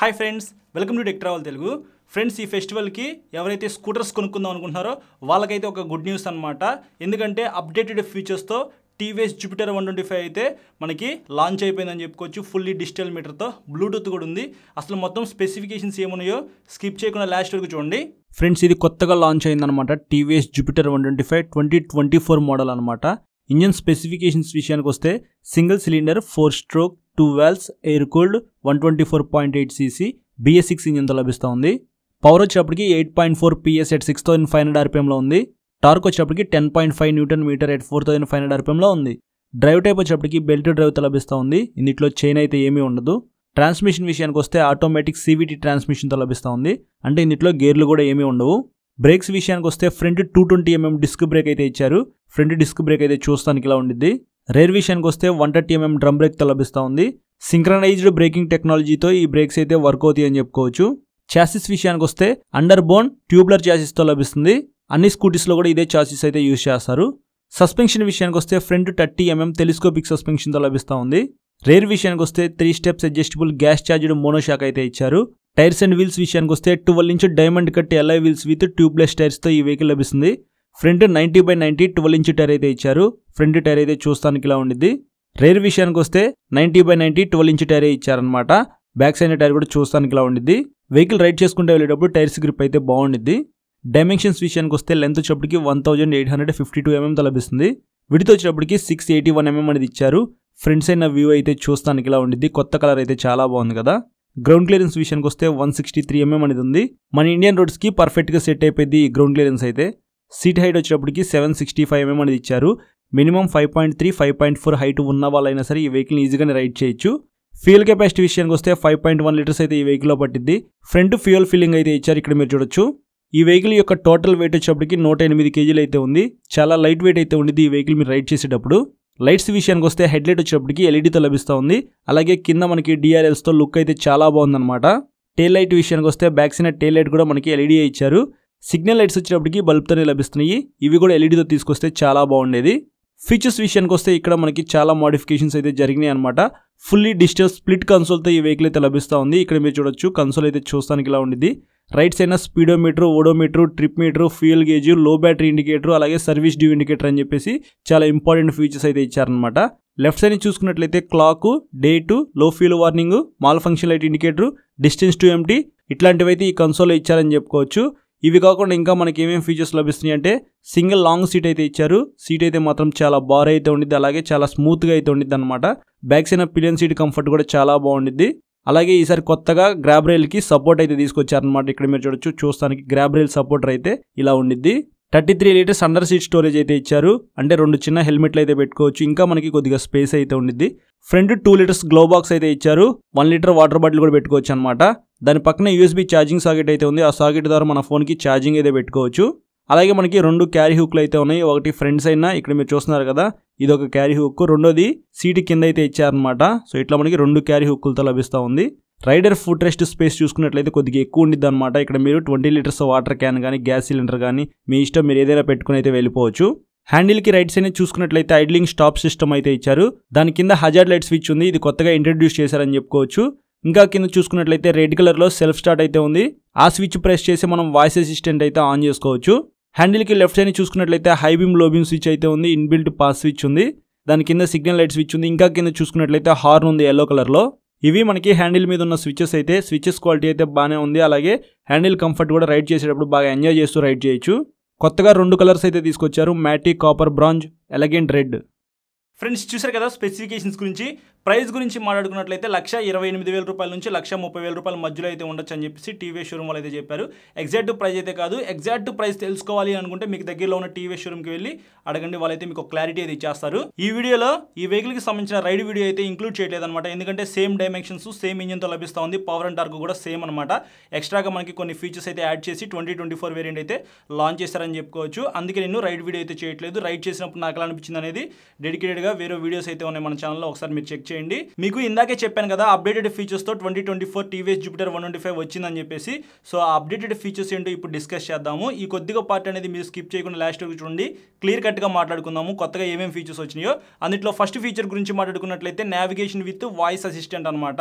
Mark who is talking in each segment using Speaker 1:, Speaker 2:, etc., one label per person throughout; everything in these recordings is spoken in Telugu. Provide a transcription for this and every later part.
Speaker 1: hi friends welcome to travel Telugu friends ఈ ఫెస్టివల్కి ఎవరైతే స్కూటర్స్ కొనుక్కుందాం అనుకుంటున్నారో వాళ్ళకైతే ఒక గుడ్ న్యూస్ అనమాట ఎందుకంటే అప్డేటెడ్ ఫీచర్స్తో TVS Jupiter one twenty five అయితే మనకి లాంచ్ అయిపోయిందని చెప్పుకోవచ్చు ఫుల్లీ డిజిటల్ మీటర్తో బ్లూటూత్ కూడా ఉంది అసలు మొత్తం స్పెసిఫికేషన్స్ ఏమున్నాయో స్కిప్ చేయకుండా లాస్ట్ వరకు చూడండి ఫ్రెండ్స్ ఇది కొత్తగా లాంచ్ అయిందనమాట TVS Jupiter one twenty five twenty twenty four model అనమాట ఇంజన్ స్పెసిఫికేషన్స్ విషయానికి వస్తే single cylinder four stroke two valves air cooled one twenty four point eight CC BS six ఇంజిన్తో లభిస్తూ ఉంది పవర్ వచ్చేప్పటికి eight point four PS at six thousand five hundred ఆర్పిఎంలో ఉంది టార్క్ వచ్చేప్పటికి ten point five newton metre at four thousand five hundred ఆర్పిఎంలో ఉంది డ్రైవ్ టైప్ వచ్చేప్పటికి బెల్ట్ డ్రైవ్తో లభిస్తూ ఉంది ఇందులో చైన్ అయితే ఏమీ ఉండదు ట్రాన్స్మిషన్ విషయానికి వస్తే ఆటోమేటిక్ సీవీటీ ట్రాన్స్మిషన్తో లభిస్తూ ఉంది అంటే ఇందులో గేర్లు కూడా ఏమీ ఉండవు బ్రేక్స్ విషయానికి వస్తే front two twenty MM disc brake అయితే ఇచ్చారు ఫ్రంట్ డిస్క్ బ్రేక్ అయితే చూస్తానికి ఇలా ఉండిద్ది రేర్ విషయానికి వస్తే వన్ థర్టీ ఎంఎం డ్రమ్ బ్రేక్తో లభిస్తూ ఉంది సింక్రనైజ్డ్ బ్రేకింగ్ టెక్నాలజీతో ఈ బ్రేక్స్ అయితే వర్క్ అవుతాయి అని చెప్పుకోవచ్చు ఛాసిస్ విషయానికి వస్తే అండర్ బోన్ ట్యూబ్లర్ చాసిస్తో లభిస్తుంది అన్ని స్కూటీస్లో కూడా ఇదే ఛాసిస్ అయితే యూజ్ చేస్తారు సస్పెన్షన్ విషయానికి వస్తే ఫ్రంట్ థర్టీ ఎంఎం టెలిస్కోపిక్ సస్పెన్షన్తో లభిస్తూ ఉంది రేర్ విషయానికి వస్తే three steps adjustable gas charged monoshock అయితే ఇచ్చారు టైర్స్ అండ్ వీల్స్ విషయానికి వస్తే twelve inch diamond cut alloy wheels with tubeless టైర్స్తో ఈ వెహికల్ లభిస్తుంది front ninety by ninety twelve inch tyre అయితే ఇచ్చారు ఫ్రంట్ టైర్ అయితే చూస్తానికి ఇలా ఉండిద్ది రేర్ విషయానికి వస్తే ninety by ninety twelve inch tyre ఇచ్చారనమాట బ్యాక్ సైడ్ టైర్ కూడా చూస్తానికి ఇలా ఉండిద్ది వెహికల్ రైడ్ చేసుకుంటే వెళ్ళేటప్పుడు టైర్స్ గ్రిప్ అయితే బాగుండిద్ది డైమెన్షన్స్ విషయానికి వస్తే లెంత్ వచ్చేప్పటికి one thousand eight hundred fifty two MM లభిస్తుంది విడితో వచ్చేటప్పటికి సిక్స్ ఎయిటీ వన్ ఎంఎం అనేది ఇచ్చారు ఫ్రంట్స్ అయిన వ్యూ అయితే చూస్తానికి ఇలా ఉండిద్ది కొత్త కలర్ అయితే చాలా బాగుంది కదా గ్రౌండ్ క్లియరెన్స్ విషయానికి వస్తే వన్ సిక్స్టీ త్రీ ఎంఎం అనేది ఉంది మన ఇండియన్ రోడ్స్కి పర్ఫెక్ట్గా సెట్ అయిపోయింది ఈ గ్రౌండ్ క్లియరెన్స్ అయితే సీట్ హైట్ వచ్చేటప్పటికి సెవెన్ సిక్స్టీ ఫైవ్ ఎంఎం అనేది ఇచ్చారు minimum five point three five point four height ఉన్న వాళ్ళైనా సరే ఈ వెహికల్ని ఈజీగానే రైడ్ చేయొచ్చు ఫ్యూయల్ కెపాసిటీ విషయానికి వస్తే ఫైవ్ పాయింట్ వన్ లీటర్స్ అయితే ఈ వెహికల్లో పట్టింది ఫ్రంట్ ఫ్యూయల్ ఫిల్లింగ్ అయితే ఇచ్చారు ఇక్కడ మీరు చూడొచ్చు ఈ వెహికల్ యొక్క టోటల్ వెయిట్ వచ్చేటప్పటికి నూట ఎనిమిది కేజీలు అయితే ఉంది చాలా లైట్ వెయిట్ అయితే ఉండేది ఈ వెహికల్ మీరు రైడ్ చేసేటప్పుడు లైట్స్ విషయానికి వస్తే హెడ్ లైట్ వచ్చేటప్పటికి ఎల్ఈడితో లభిస్తూ ఉంది అలాగే కింద మనకి డిఆర్ఎల్స్తో లుక్ అయితే చాలా బాగుందన్నమాట టేల్ లైట్ విషయానికి వస్తే బ్యాక్ సైడ్ టేల్ లైట్ కూడా మనకి ఎల్ఈడీ ఇచ్చారు సిగ్నల్ లైట్స్ వచ్చేటప్పటికి బల్బ్తోనే లభిస్తున్నాయి ఇవి కూడా ఎల్ఈడితో తీసుకొస్తే చాలా బాగుండేది ఫీచర్స్ విషయానికి వస్తే ఇక్కడ మనకి చాలా మోడిఫికేషన్స్ అయితే జరిగినాయి అనమాట ఫుల్లీ డిజిటల్ స్ప్లిట్ కన్సోల్తో ఈ వెహికల్ అయితే లభిస్తూ ఉంది ఇక్కడ మీరు చూడొచ్చు కన్సోల్ అయితే చూస్తానికి ఇలా ఉండేది right side speedometer odometer trip meter fuel gauge low battery indicator అలాగే సర్వీస్ డ్యూ ఇండికేటర్ అని చెప్పేసి చాలా ఇంపార్టెంట్ ఫీచర్స్ అయితే ఇచ్చారనమాట లెఫ్ట్ సైడ్ చూసుకున్నట్లయితే clock date low fuel warning malfunction light indicator distance to empty ఇట్లాంటివైతే ఈ కన్సోల్లో ఇచ్చారని చెప్పుకోవచ్చు ఇవి కాకుండా ఇంకా మనకి ఏమేమి ఫీచర్స్ లభిస్తున్నాయి అంటే సింగిల్ లాంగ్ సీట్ అయితే ఇచ్చారు సీట్ అయితే మాత్రం చాలా బార్ అయితే ఉండిద్ది అలాగే చాలా స్మూత్గా అయితే ఉండిద్ది అనమాట back side pillion seat comfort కూడా చాలా బాగుండిద్ది అలాగే ఈసారి కొత్తగా గ్రాబ్రైల్ కి సపోర్ట్ అయితే తీసుకొచ్చారనమాట ఇక్కడ మీరు చూడొచ్చు చూస్తానికి గ్రాబ్రైల్ సపోర్టర్ అయితే ఇలా ఉండిద్ది thirty three litres under seat storage అయితే ఇచ్చారు అంటే రెండు చిన్న హెల్మెట్లు అయితే పెట్టుకోవచ్చు ఇంకా మనకి కొద్దిగా స్పేస్ అయితే ఉండిద్ది front two litres glove box అయితే ఇచ్చారు వన్ లీటర్ వాటర్ బాటిల్ కూడా పెట్టుకోవచ్చు అనమాట దాని పక్కన యూఎస్బీ ఛార్జింగ్ సాకెట్ అయితే ఉంది ఆ సాకెట్ ద్వారా మన ఫోన్కి ఛార్జింగ్ అయితే పెట్టుకోవచ్చు అలాగే మనకి రెండు క్యారీ హుక్లు అయితే ఉన్నాయి ఒకటి ఫ్రెండ్స్ అయినా ఇక్కడ మీరు చూస్తున్నారు కదా ఇది ఒక క్యారీ హుక్ రెండోది సీటు కింద అయితే ఇచ్చారనమాట సో ఇట్లా మనకి రెండు క్యారీ హుక్కులతో లభిస్తూ ఉంది రైడర్ ఫుట్ రెస్ట్ స్పేస్ చూసుకున్నట్లయితే కొద్దిగా ఎక్కువ ఉండిద్ది అనమాట ఇక్కడ మీరు ట్వంటీ లీటర్స్ వాటర్ క్యాన్ కానీ గ్యాస్ సిలిండర్ కానీ మీ ఇష్టం మీరు ఏదైనా పెట్టుకుని అయితే వెళ్ళిపోవచ్చు హ్యాండిల్కి రైట్ సైడ్ చూసుకున్నట్లయితే ఐడ్లింగ్ స్టాప్ సిస్టమ్ అయితే ఇచ్చారు దాని కింద హజార్డ్ లైట్ స్విచ్ ఉంది ఇది కొత్తగా ఇంట్రడ్యూస్ చేశారని చెప్పుకోవచ్చు ఇంకా కింద చూసుకున్నట్లయితే రెడ్ కలర్లో సెల్ఫ్ స్టార్ట్ అయితే ఉంది ఆ స్విచ్ ప్రెస్ చేసి మనం వాయిస్ అసిస్టెంట్ అయితే ఆన్ చేసుకోవచ్చు హ్యాండిల్కి లెఫ్ట్ సైడ్ చూసుకున్నట్లయితే high beam low beam switch అయితే ఉంది ఇన్బిల్ట్ పాస్ స్విచ్ ఉంది దాని కింద సిగ్నల్ లైట్ స్విచ్ ఉంది ఇంకా కింద చూసుకున్నట్లయితే హార్న్ ఉంది ఎల్లో కలర్లో ఇవి మనకి హ్యాండిల్ మీద ఉన్న స్విచ్చెస్ అయితే స్విచ్చెస్ క్వాలిటీ అయితే బాగానే ఉంది అలాగే హ్యాండిల్ కంఫర్ట్ కూడా రైడ్ చేసేటప్పుడు బాగా ఎంజాయ్ చేస్తూ రైడ్ చేయొచ్చు కొత్తగా రెండు కలర్స్ అయితే తీసుకొచ్చారు మ్యాటిక్ copper bronze elegant red friends చూసారు కదా స్పెసిఫికేషన్స్ గురించి ప్రైస్ గురించి మాట్లాడుకున్నట్లయితే లక్ష ఇరవై ఎనిమిది వేల రూపాయల నుంచి లక్ష ముప్పై వేల రూపాయల మధ్యలో అయితే ఉండొచ్చు అని చెప్పేసి టీవీ షోరూమ్ వాళ్ళు అయితే చెప్పారు ఎగ్జాక్ట్ ప్రైస్ అయితే కాదు ఎగ్జాక్ట్ ప్రైస్ తెలుసుకోవాలి అనుకుంటే మీకు దగ్గరలో ఉన్న టీవీ షోరూమ్కి వెళ్ళి అడగండి వాళ్ళైతే మీకు క్లారిటీ అయితే ఇచ్చేస్తారు ఈ వీడియోలో ఈ వెహికల్కి సంబంధించిన రైడ్ వీడియో అయితే ఇంక్లూడ్ చేయలేదు అనమాట ఎందుకంటే సేమ్ డైమెన్షన్స్ సేమ్ ఇంజిన్తో లభిస్తూ ఉంది పవర్ అండ్ టార్క్ కూడా సేమ్ అనమాట ఎక్స్ట్రాగా మనకి కొన్ని ఫీచర్స్ అయితే యాడ్ చేసి ట్వంటీ ట్వంటీ ఫోర్ వేరియంట్ అయితే లాంచ్ చేశారని చెప్పుకోవచ్చు అందుకే నేను రైడ్ వీడియో అయితే చేయట్లేదు రైడ్ చేసినప్పుడు నాకు ఎలా అనిపించింది అనేది డెడికేటెడ్గా వేరే వీడియోస్ అయితే ఉన్నాయి మన ఛానల్లో ఒకసారి మీరు చెక్ చేయండి చేయండి మీకు ఇందాకే చెప్పాను కదా అప్డేటెడ్ ఫీచర్స్తో twenty twenty four TVS Jupiter one twenty five వచ్చిందని చెప్పేసి సో ఆ అప్డేటెడ్ ఫీచర్స్ ఏంటో ఇప్పుడు డిస్కస్ చేద్దాము ఈ కొద్దిగా పార్ట్ అనేది మీరు స్కిప్ చేయకుండా లాస్ట్ వరకు చూడండి క్లియర్ కట్గా మాట్లాడుకుందాము కొత్తగా ఏమేమి ఫీచర్స్ వచ్చినాయో అందులో ఫస్ట్ ఫీచర్ గురించి మాట్లాడుకున్నట్లయితే నావిగేషన్ విత్ వాయిస్ అసిస్టెంట్ అనమాట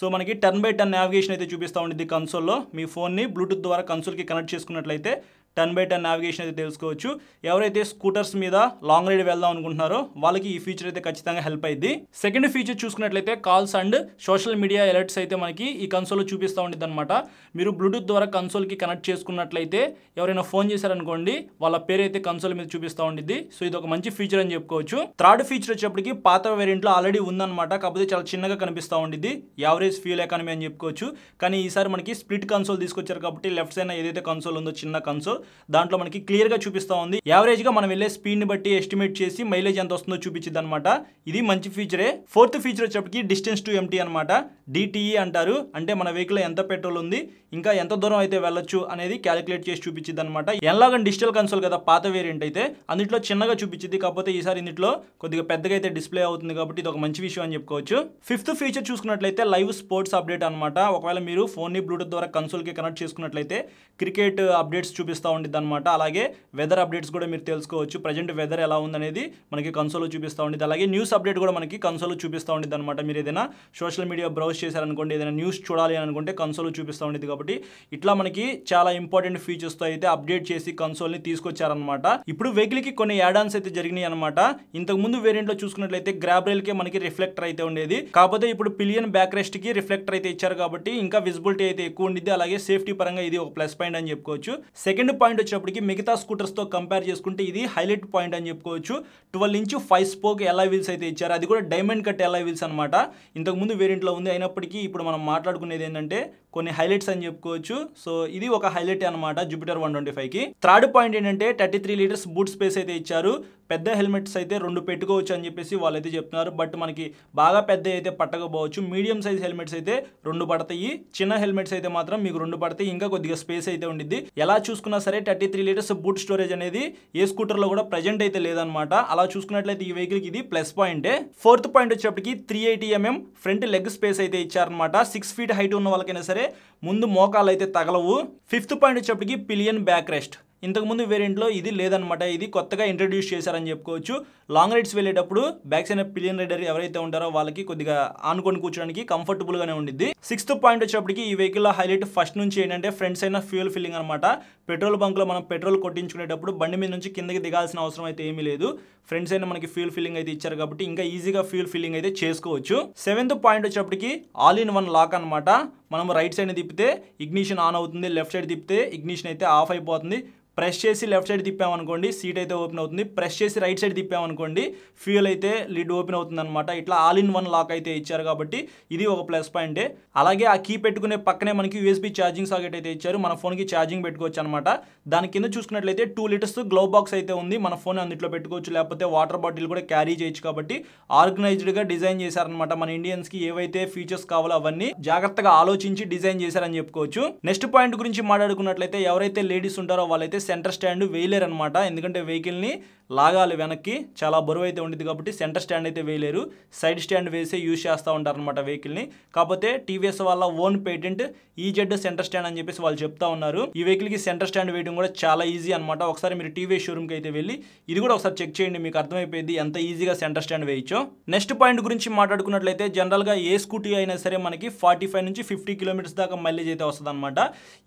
Speaker 1: సో మనకి టర్న్ బై టర్న్ నావిగేషన్ అయితే చూపిస్తూ ఉండేది కన్సోల్లో మీ ఫోన్ని బ్లూటూత్ ద్వారా కన్సోల్కి కనెక్ట్ చేసుకున్నట్లయితే టెన్ బై టెన్ నావిగేషన్ అయితే తెలుసుకోవచ్చు ఎవరైతే స్కూటర్స్ మీద లాంగ్ రైడ్ వెళ్దాం అనుకుంటున్నారో వాళ్ళకి ఈ ఫీచర్ అయితే ఖచ్చితంగా హెల్ప్ అయింది సెకండ్ ఫీచర్ చూసుకున్నట్లయితే calls and social media alerts అయితే మనకి ఈ కన్సోల్లో చూపిస్తూ ఉండేది అనమాట మీరు బ్లూటూత్ ద్వారా కన్సోల్కి కనెక్ట్ చేసుకున్నట్లయితే ఎవరైనా ఫోన్ చేశారనుకోండి వాళ్ళ పేరు అయితే కన్సోల్ మీద చూపిస్తూ ఉండిద్ది సో ఇది ఒక మంచి ఫీచర్ అని చెప్పుకోవచ్చు థర్డ్ ఫీచర్ వచ్చేప్పటికి పాత వేరియంట్లో ఆల్రెడీ ఉందన్నమాట కాకపోతే చాలా చిన్నగా కనిపిస్తూ ఉండేది యావరేజ్ ఫ్యూల్ ఎకానమీ అని చెప్పుకోవచ్చు కానీ ఈసారి మనకి స్ప్లిట్ కన్సోల్ తీసుకొచ్చారు కాబట్టి లెఫ్ట్ సైడ్ ఏదైతే కన్సోల్ ఉందో చిన్న కన్సోల్ దాంట్లో మనకి క్లియర్ గా చూపిస్తూ ఉంది గా మనం వెళ్ళే స్పీడ్ ని బట్టి ఎస్టిమేట్ చేసి మైలేజ్ ఎంత వస్తుందో చూపించింది అనమాట ఇది మంచి ఫీచరే ఫోర్త్ ఫీచర్ వచ్చేప్పటికి డిస్టెన్స్ టు ఎంటీ అనమాట డిటిఈ అంటారు అంటే మన వెహికల్ ఎంత పెట్రోల్ ఉంది ఇంకా ఎంత దూరం అయితే వెళ్ళొచ్చు అనేది క్యాలిక్యులేట్ చేసి చూపించింది అనమాట ఎలాగని డిజిటల్ కన్సోల్ కదా పాత వేరియంట్ అయితే అందులో చిన్నగా చూపించింది కాకపోతే ఈసారి ఇందులో కొద్దిగా పెద్దగా అయితే డిస్ప్లే అవుతుంది కాబట్టి ఇది ఒక మంచి విషయం అని చెప్పుకోవచ్చు ఫిఫ్త్ ఫీచర్ చూసుకున్నట్లయితే లైవ్ స్పోర్ట్స్ అప్డేట్ అనమాట ఒకవేళ మీరు ఫోన్ ని బ్లూటూత్ ద్వారా కన్సోల్ కి కనెక్ట్ చేసుకున్నట్లయితే క్రికెట్ అప్డేట్స్ చూపిస్తా ఉండిద్ది అనమాట అలాగే వెదర్ అప్డేట్స్ కూడా మీరు తెలుసుకోవచ్చు ప్రజెంట్ వెదర్ ఎలా ఉందనేది మనకి కన్సోల్లో చూపిస్తూ ఉండేది అలాగే న్యూస్ అప్డేట్ కూడా మనకి కన్సోల్లో చూపిస్తూ ఉండేది అనమాట మీరు ఏదైనా సోషల్ మీడియా బ్రౌజ్ చేశారనుకోండి ఏదైనా న్యూస్ చూడాలి అనుకుంటే కన్సోల్లో చూపిస్తూ ఉండేది కాబట్టి ఇట్లా మనకి చాలా ఇంపార్టెంట్ ఫీచర్స్తో అయితే అప్డేట్ చేసి కన్సోల్ని తీసుకొచ్చారనమాట ఇప్పుడు వెహికల్కి కొన్ని యాడాన్స్ అయితే జరిగినాయి అనమాట ఇంతకుముందు వేరియంట్లో చూసుకున్నట్లయితే గ్రాబ్ రైల్కే మనకి రిఫ్లెక్టర్ అయితే ఉండేది కాకపోతే ఇప్పుడు పిలియన్ బ్యాక్ రెస్ట్కి రిఫ్లెక్టర్ అయితే ఇచ్చారు కాబట్టి ఇంకా విజిబిలిటీ అయితే ఎక్కువ ఉండిద్ది అలాగే సేఫ్టీ పరంగా ఇది ఒక ప్లస్ పాయింట్ అని చెప్పుకోవచ్చు సెకండ్ పాయింట్ వచ్చినప్పటికి మిగతా స్కూటర్స్తో కంపేర్ చేసుకుంటే ఇది హైలైట్ పాయింట్ అని చెప్పుకోవచ్చు twelve inch five spoke alloy wheels అయితే ఇచ్చారు అది కూడా డైమండ్ కట్ ఎలా వీల్స్ అనమాట ఇంతకుముందు వేరియంట్లో ఉంది అయినప్పటికీ ఇప్పుడు మనం మాట్లాడుకునేది ఏంటంటే కొన్ని హైలైట్స్ అని చెప్పుకోవచ్చు సో ఇది ఒక హైలైట్ అనమాట జూపిటర్ వన్ ట్వంటీ ఫైవ్కి థర్డ్ పాయింట్ ఏంటంటే thirty three litres boot space అయితే ఇచ్చారు పెద్ద హెల్మెట్స్ అయితే రెండు పెట్టుకోవచ్చు అని చెప్పేసి వాళ్ళైతే చెప్తున్నారు బట్ మనకి బాగా పెద్ద అయితే పట్టకపోవచ్చు మీడియం సైజ్ హెల్మెట్స్ అయితే రెండు పడతాయి చిన్న హెల్మెట్స్ అయితే మాత్రం మీకు రెండు పడతాయి ఇంకా కొద్దిగా స్పేస్ అయితే ఉండిద్ది ఎలా చూసుకున్నా సరే thirty three litres boot storage అనేది ఏ స్కూటర్లో కూడా ప్రజెంట్ అయితే లేదనమాట అలా చూసుకున్నట్లయితే ఈ వెహికల్కి ఇది ప్లస్ పాయింటే ఫోర్త్ పాయింట్ వచ్చేప్పటికి three eighty MM front leg space అయితే ఇచ్చారనమాట సిక్స్ ఫీట్ హైట్ ఉన్న వాళ్ళకైనా సరే సరే ముందు మోకాలు అయితే తగలవు ఫిఫ్త్ పాయింట్ వచ్చేప్పటికి పిలియన్ బ్యాక్ రెస్ట్ ఇంతకుముందు వేరియంట్లో ఇది లేదనమాట ఇది కొత్తగా ఇంట్రడ్యూస్ చేశారని చెప్పుకోవచ్చు లాంగ్ రైడ్స్ వెళ్ళేటప్పుడు బ్యాక్ సైడ్ పిలియన్ రైడర్ ఎవరైతే ఉంటారో వాళ్ళకి కొద్దిగా ఆనుకొని కూర్చోడానికి కంఫర్టబుల్గానే ఉండిద్ది సిక్స్త్ పాయింట్ వచ్చేప్పటికి ఈ వెహికల్లో హైలైట్ ఫస్ట్ నుంచి ఏంటంటే ఫ్రెండ్స్ అయినా ఫ్యూల్ ఫిల్లింగ్ అనమాట పెట్రోల్ బంక్లో మనం పెట్రోల్ కొట్టించుకునేటప్పుడు బండి మీద నుంచి కిందకి దిగాల్సిన అవసరం అయితే ఏమీ లేదు ఫ్రెండ్స్ అయినా మనకి ఫ్యూల్ ఫిల్లింగ్ అయితే ఇచ్చారు కాబట్టి ఇంకా ఈజీగా ఫ్యూల్ ఫిల్లింగ్ అయితే చేసుకోవచ్చు సెవెంత్ పాయింట్ వచ్చేప్పటికి ఆల్ ఇన్ వన్ లాక్ అనమాట మనం రైట్ సైడ్ తిప్పితే ఇగ్నిషన్ ఆన్ అవుతుంది లెఫ్ట్ సైడ్ తిప్పితే ఇగ్నిషన్ అయితే ఆఫ్ అయిపోతుంది ప్రెస్ చేసి లెఫ్ట్ సైడ్ తిప్పామనుకోండి సీట్ అయితే ఓపెన్ అవుతుంది ప్రెస్ చేసి రైట్ సైడ్ తిప్పామనుకోండి ఫ్యూల్ అయితే లిడ్ ఓపెన్ అవుతుంది అనమాట ఇట్లా ఆల్ ఇన్ వన్ లాక్ అయితే ఇచ్చారు కాబట్టి ఇది ఒక ప్లస్ పాయింటే అలాగే ఆ కీ పెట్టుకునే పక్కనే మనకి యూఎస్బీ ఛార్జింగ్ సాకెట్ అయితే ఇచ్చారు మన ఫోన్కి ఛార్జింగ్ పెట్టుకోవచ్చు అనమాట దాని కింద చూసుకున్నట్లయితే టూ లీటర్స్ గ్లో బాక్స్ అయితే ఉంది మన ఫోన్ అందులో పెట్టుకోవచ్చు లేకపోతే వాటర్ బాటిల్ కూడా క్యారీ చేయొచ్చు కాబట్టి ఆర్గనైజ్డ్గా డిజైన్ చేశారనమాట మన ఇండియన్స్కి ఏవైతే ఫీచర్స్ కావాలో అవన్నీ జాగ్రత్తగా ఆలోచించి ఆలోచించి డిజైన్ చేశారని చెప్పుకోవచ్చు నెక్స్ట్ పాయింట్ గురించి మాట్లాడుకున్నట్లయితే ఎవరైతే లేడీస్ ఉంటారో వాళ్ళైతే సెంటర్ స్టాండ్ వేయలేరు అనమాట ఎందుకంటే వెహికల్ ని లాగాలి వెనక్కి చాలా బరువు అయితే ఉండేది కాబట్టి సెంటర్ స్టాండ్ అయితే వేయలేరు సైడ్ స్టాండ్ వేసే యూజ్ చేస్తూ ఉంటారనమాట వెహికల్ని కాకపోతే టీవీఎస్ వాళ్ళ own patent EZ centre stand అని చెప్పేసి వాళ్ళు చెప్తా ఉన్నారు ఈ వెహికల్కి సెంటర్ స్టాండ్ వేయడం కూడా చాలా ఈజీ అనమాట ఒకసారి మీరు టీవీఎస్ షోరూమ్కి అయితే వెళ్ళి ఇది కూడా ఒకసారి చెక్ చేయండి మీకు అర్థమైపోయింది ఎంత ఈజీగా సెంటర్ స్టాండ్ వేయచ్చో నెక్స్ట్ పాయింట్ గురించి మాట్లాడుకున్నట్లయితే జనరల్గా ఏ స్కూటీ అయినా సరే మనకి ఫార్టీ ఫైవ్ నుంచి ఫిఫ్టీ కిలోమీటర్స్ దాకా మైలేజ్ అయితే వస్తుంది అనమాట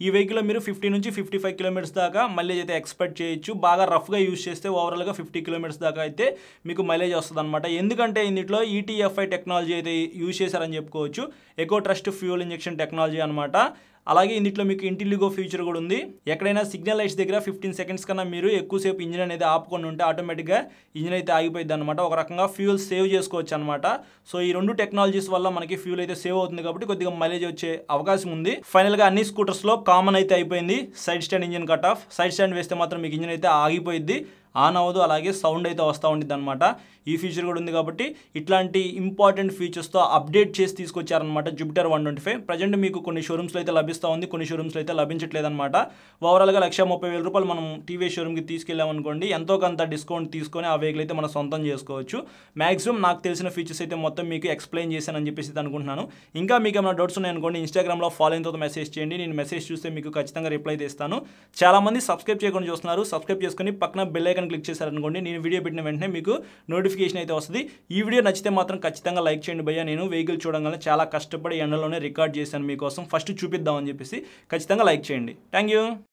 Speaker 1: ఈ వెహికల్ మీరు ఫిఫ్టీ నుంచి ఫిఫ్టీ ఫైవ్ కిలోమీటర్స్ దాకా మైలేజ్ అయితే ఎక్స్పెక్ట్ చేయొచ్చు బాగా రఫ్గా యూజ్ చేస్తే ఓవరాల్గా ఒక ఫిఫ్టీ కిలోమీటర్స్ దాకా అయితే మీకు మైలేజ్ వస్తుంది అనమాట ఎందుకంటే ఇందులో ఈటీఎఫ్ఐ టెక్నాలజీ అయితే యూజ్ చేశారని చెప్పుకోవచ్చు eco thrust fuel injection technology అనమాట అలాగే ఇందులో మీకు ఇంటిలిగో ఫ్యూచర్ కూడా ఉంది ఎక్కడైనా సిగ్నల్ లైట్స్ దగ్గర ఫిఫ్టీన్ సెకండ్స్ కన్నా మీరు ఎక్కువసేపు ఇంజిన్ అనేది ఆపుకొని ఉంటే ఆటోమేటిక్గా ఇంజిన్ అయితే ఆగిపోయింది అనమాట ఒక రకంగా ఫ్యూల్ సేవ్ చేసుకోవచ్చు అనమాట సో ఈ రెండు టెక్నాలజీస్ వల్ల మనకి ఫ్యూల్ అయితే సేవ్ అవుతుంది కాబట్టి కొద్దిగా మైలేజ్ వచ్చే అవకాశం ఉంది ఫైనల్గా అన్ని స్కూటర్స్లో కామన్ అయితే అయిపోయింది side stand engine cut off side stand వేస్తే మాత్రం మీకు ఇంజిన్ అయితే ఆగిపోయింది ఆన్ అవ్వదు అలాగే సౌండ్ అయితే వస్తూ ఉండిద్ది అనమాట ఈ ఫీచర్ కూడా ఉంది కాబట్టి ఇట్లాంటి ఇంపార్టెంట్ ఫీచర్స్తో అప్డేట్ చేసి తీసుకొచ్చారనమాట Jupiter one twenty five present మీకు కొన్ని షోరూమ్స్లో అయితే లభిస్తూ ఉంది కొన్ని షోరూమ్స్లో అయితే లభించట్లేదు అనమాట ఓవరాల్గా లక్ష ముప్పై వేల రూపాయలు మనం టీవీ షోరూమ్కి తీసుకెళ్ళామనుకోండి ఎంతో కొంత డిస్కౌంట్ తీసుకొని ఆ వెహికల్ అయితే మనం సొంతం చేసుకోవచ్చు మ్యాక్సిమం నాకు తెలిసిన ఫీచర్స్ అయితే మొత్తం మీకు ఎక్స్ప్లెయిన్ చేశానని చెప్పేసి అనుకుంటున్నాను ఇంకా మీకు ఏమైనా డౌట్స్ ఉన్నాయనుకోండి ఇన్స్టాగ్రామ్లో ఫాలో అయిన తర్వాత మెసేజ్ చేయండి నేను మెసేజ్ చూస్తే మీకు ఖచ్చితంగా రిప్లై చేస్తాను చాలామంది సబ్స్క్రైబ్ చేయకుండా చూస్తున్నారు సబ్స్క్రైబ్ చేసుకుని పక్కన బెల్ ఐకాన్ క్లిక్ చేశారనుకోండి నేను వీడియో పెట్టిన వెంటనే మీకు నోటిఫికేషన్ అయితే వస్తుంది ఈ వీడియో నచ్చితే మాత్రం ఖచ్చితంగా లైక్ చేయండి భయ్యా నేను వెహికల్ చూడగానే చాలా కష్టపడి ఎండలోనే రికార్డ్ చేశాను మీకోసం ఫస్ట్ చూపిద్దామని చెప్పేసి ఖచ్చితంగా లైక్ చేయండి థ్యాంక్